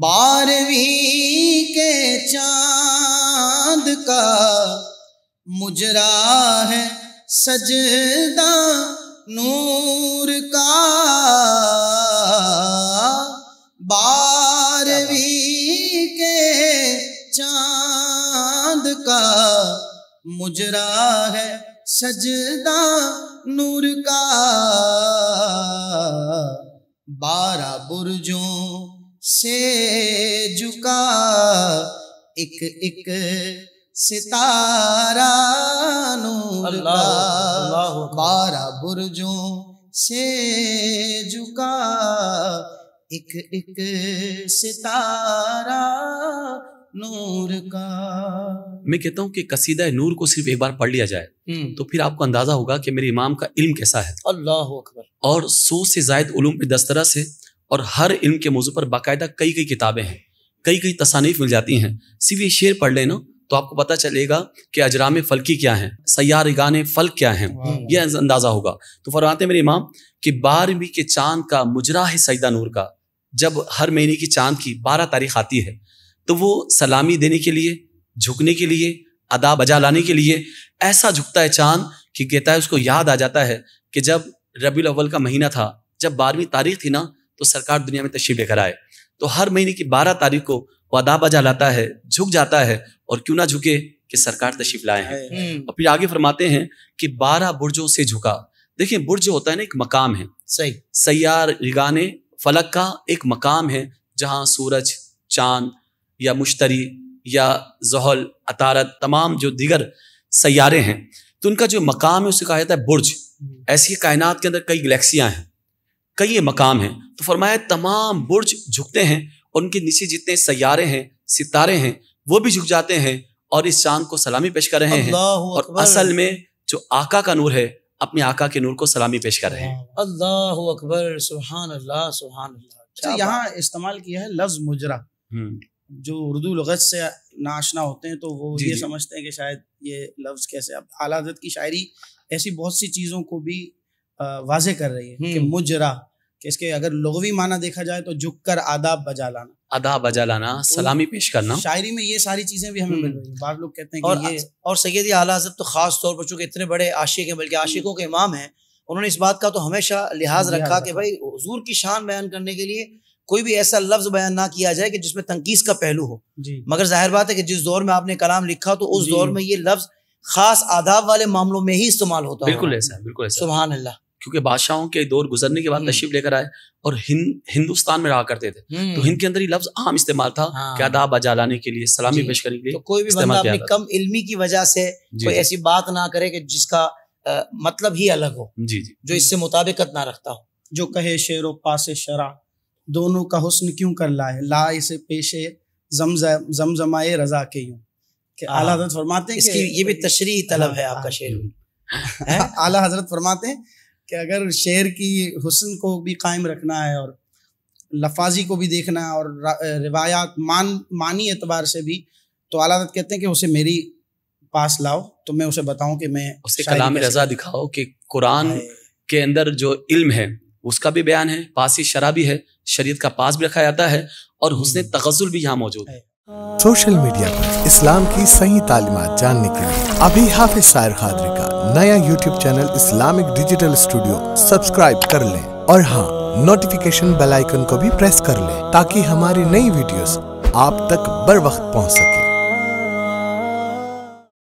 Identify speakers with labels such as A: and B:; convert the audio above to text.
A: बारहवीं के चांद का मुजरा है सजदा नूर का बारहवीं के चांद का मुजरा है सजदा नूर का बारह बुरजों से झुका एक एक सितारा नूर का बारह बुरजों से झुका एक एक सितारा नूर का
B: मैं कहता हूँ कि कसीदा नूर को सिर्फ एक बार पढ़ लिया जाए हम्म। तो फिर आपको अंदाजा होगा कि मेरे इमाम का इल्म कैसा है अल्लाह अकबर और सौ से जायद उलूम पे दस्तरा से और हर इल्म के मौजू पर बाकायदा कई कई किताबें हैं कई कई तसानीफ मिल जाती हैं सिर्फ ये शेर पढ़ लेना तो आपको पता चलेगा कि अजराम फलकी क्या है गाने फल क्या है यह अंदाज़ा होगा तो फरमाते मेरे इमाम कि बारहवीं के चांद का मुजरा है सईदा नूर का जब हर महीने की चांद की बारह तारीख आती है तो वो सलामी देने के लिए झुकने के लिए अदा बजा लाने के लिए ऐसा झुकता है चांद कि कहता है उसको याद आ जाता है कि जब रबी अव्वल का महीना था जब बारहवीं तारीख थी ना तो सरकार दुनिया में तशरीफ लेकर आए तो हर महीने की बारह तारीख को वादा बजा लाता है झुक जाता है और क्यों ना झुके कि सरकार तशरीफ लाए हैं और फिर आगे फरमाते हैं कि बारह बुर्जों से झुका देखिए बुर्ज जो होता है ना एक मकाम है सही सैार रिगाने फलक का एक मकाम है जहां सूरज चांद या मुश्तरी या जहल अतारत तमाम जो दिगर सैारे हैं तो उनका जो मकाम है उसे कहा जाता है बुर्ज हम्म। ऐसी कायनात के अंदर कई गलेक्सियाँ हैं कई ये मकाम हैं तो फरमाया तमाम बुर्ज झुकते हैं और उनके नीचे जितने सैारे हैं सितारे हैं वो भी झुक जाते हैं और इस चांद को सलामी पेश कर रहे हैं और असल में जो आका का नूर है अपने आका के नूर को सलामी पेश कर रहे हैं
C: अल्लाह अकबर सुबहान अल्लाह सुबहान अल्लाह अच्छा, अच्छा, यहाँ इस्तेमाल किया है लफ्ज मुजरा
B: हम्म।
C: जो उर्दू लगत से नाशना होते हैं तो वो ये समझते हैं कि शायद ये लफ्ज कैसे अब आलादत की शायरी ऐसी बहुत सी चीज़ों को भी वाजे कर रही है कि हम्म। मुजरा कि इसके अगर लोगवी माना देखा जाए तो झुक कर आदाब बजा लाना
B: आदाब बजा लाना तो सलामी पेश करना शायरी
C: में ये सारी चीजें भी हमें मिल हम्म। रही है बाद लोग कहते हैं और ये और सैयद आला हजरत तो खास तौर पर चूंकि इतने बड़े आशिक हैं बल्कि आशिकों के इमाम हैं उन्होंने इस बात का तो हमेशा लिहाज रखा कि भाई हजूर की शान बयान करने के लिए कोई भी ऐसा लफ्ज बयान ना किया जाए कि जिसमें तनकीस का पहलू हो मगर जाहिर बात है कि जिस दौर में आपने कलाम लिखा तो उस दौर में ये लफ्ज खास आदाब वाले मामलों में ही इस्तेमाल होता है बिल्कुल ऐसा बिल्कुल सुबह अल्लाह
B: क्योंकि बादशाहों के दौर गुजरने के बाद हम्म। तशरीफ लेकर आए और हिंद हिंदुस्तान में रहा करते थे हम्म। तो हिंद के अंदर ही लफ्ज आम इस्तेमाल था हाँ। आदाब बजा लाने के लिए सलामी पेश करने के लिए तो कोई भी बंदा अपनी कम
A: इल्मी की वजह से
C: कोई ऐसी बात ना करे कि जिसका आ, मतलब ही अलग हो जी जी जो इससे मुताबिकत ना रखता हो जो कहे शेर पास शरा दोनों का हुस्न क्यों कर लाए ला इसे पेशे जमजमाए रजा के यूं हाँ। आला हजरत फरमाते हैं इसकी ये भी तशरी तलब हाँ, है आपका शेर हाँ। आला हजरत फरमाते हैं कि अगर शेर की हुसन को भी कायम रखना है और लफाजी को भी देखना है और रिवायात मान मानी एतबार से भी तो अला कहते हैं कि उसे मेरी पास लाओ तो मैं उसे बताऊं कि मैं उसे कलाम रजा
B: दिखाओ कि कुरान के अंदर जो इल्म है उसका भी बयान है पासी शराबी है शरीत का पास भी रखा जाता है और हुसन हम्म। तगजुल भी यहाँ मौजूद है सोशल मीडिया पर इस्लाम की सही तालीमत जानने के लिए अभी हाफिज शायर खादरी नया YouTube channel Islamic digital studio subscribe कर लें और हाँ नोटिफिकेशन बेल आइकन को भी प्रेस कर लें ताकि हमारी नई वीडियोस आप तक बर वक्त पहुँच सके